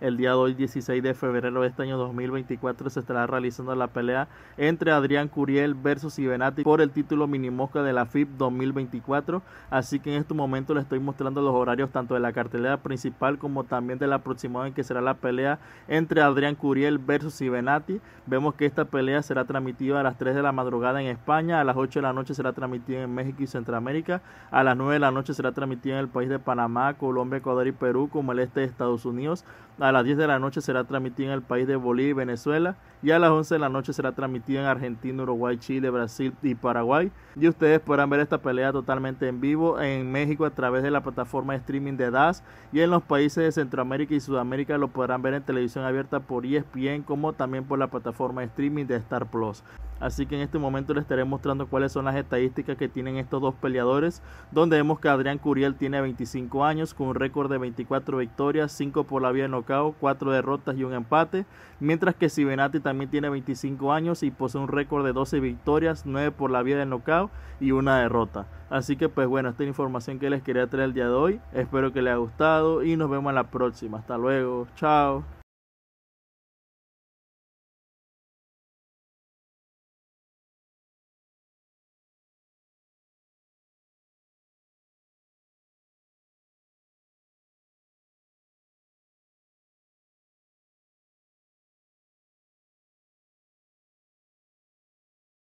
El día de hoy, 16 de febrero de este año 2024, se estará realizando la pelea entre Adrián Curiel versus Ibenati por el título minimosca de la FIP 2024. Así que en este momento le estoy mostrando los horarios tanto de la cartelera principal como también de la aproximada en que será la pelea entre Adrián Curiel versus Ibenati. Vemos que esta pelea será transmitida a las 3 de la madrugada en España, a las 8 de la noche será transmitida en México y Centroamérica, a las 9 de la noche será transmitida en el país de Panamá, Colombia, Ecuador y Perú, como el este de Estados Unidos a las 10 de la noche será transmitida en el país de Bolivia y Venezuela. Y a las 11 de la noche será transmitida en Argentina, Uruguay, Chile, Brasil y Paraguay. Y ustedes podrán ver esta pelea totalmente en vivo en México a través de la plataforma de streaming de DAS. Y en los países de Centroamérica y Sudamérica lo podrán ver en televisión abierta por ESPN como también por la plataforma de streaming de Star Plus. Así que en este momento les estaré mostrando cuáles son las estadísticas que tienen estos dos peleadores, donde vemos que Adrián Curiel tiene 25 años con un récord de 24 victorias, 5 por la vía local cuatro 4 derrotas y un empate. Mientras que Sibenati también tiene 25 años y posee un récord de 12 victorias, 9 por la vía del nocao y una derrota. Así que pues bueno, esta es la información que les quería traer el día de hoy. Espero que les haya gustado y nos vemos en la próxima. Hasta luego, chao.